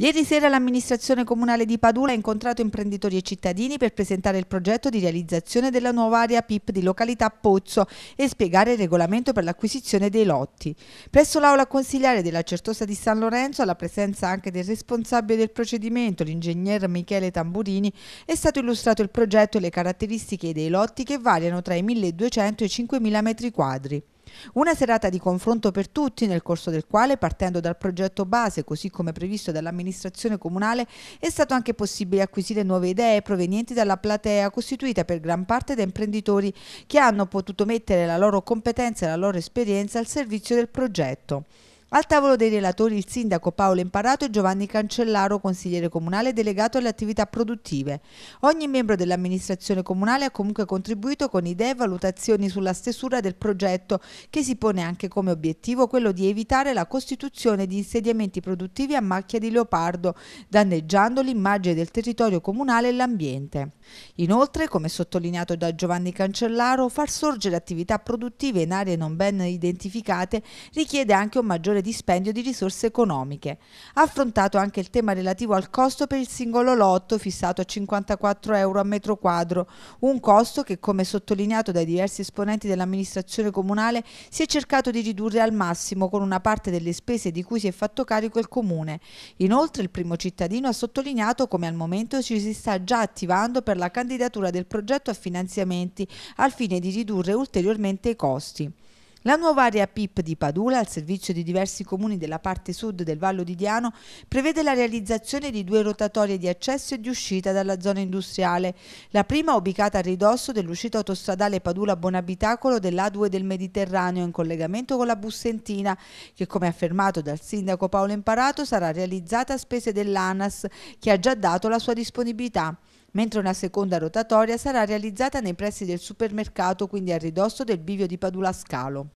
Ieri sera l'amministrazione comunale di Padula ha incontrato imprenditori e cittadini per presentare il progetto di realizzazione della nuova area PIP di località Pozzo e spiegare il regolamento per l'acquisizione dei lotti. Presso l'aula consigliare della Certosa di San Lorenzo, alla presenza anche del responsabile del procedimento, l'ingegner Michele Tamburini, è stato illustrato il progetto e le caratteristiche dei lotti che variano tra i 1200 e i 5000 metri quadri. Una serata di confronto per tutti nel corso del quale, partendo dal progetto base così come previsto dall'amministrazione comunale, è stato anche possibile acquisire nuove idee provenienti dalla platea costituita per gran parte da imprenditori che hanno potuto mettere la loro competenza e la loro esperienza al servizio del progetto. Al tavolo dei relatori il sindaco Paolo Imparato e Giovanni Cancellaro, consigliere comunale delegato alle attività produttive. Ogni membro dell'amministrazione comunale ha comunque contribuito con idee e valutazioni sulla stesura del progetto che si pone anche come obiettivo quello di evitare la costituzione di insediamenti produttivi a macchia di leopardo, danneggiando l'immagine del territorio comunale e l'ambiente. Inoltre, come sottolineato da Giovanni Cancellaro, far sorgere attività produttive in aree non ben identificate richiede anche un maggiore maggiore dispendio di risorse economiche. Ha affrontato anche il tema relativo al costo per il singolo lotto fissato a 54 euro a metro quadro, un costo che come sottolineato dai diversi esponenti dell'amministrazione comunale si è cercato di ridurre al massimo con una parte delle spese di cui si è fatto carico il comune. Inoltre il primo cittadino ha sottolineato come al momento ci si sta già attivando per la candidatura del progetto a finanziamenti al fine di ridurre ulteriormente i costi. La nuova area PIP di Padula, al servizio di diversi comuni della parte sud del Vallo di Diano, prevede la realizzazione di due rotatorie di accesso e di uscita dalla zona industriale, la prima ubicata a ridosso dell'uscita autostradale Padula-Bonabitacolo dell'A2 del Mediterraneo in collegamento con la Bussentina, che come affermato dal sindaco Paolo Imparato sarà realizzata a spese dell'ANAS, che ha già dato la sua disponibilità mentre una seconda rotatoria sarà realizzata nei pressi del supermercato, quindi a ridosso del bivio di Padula Scalo.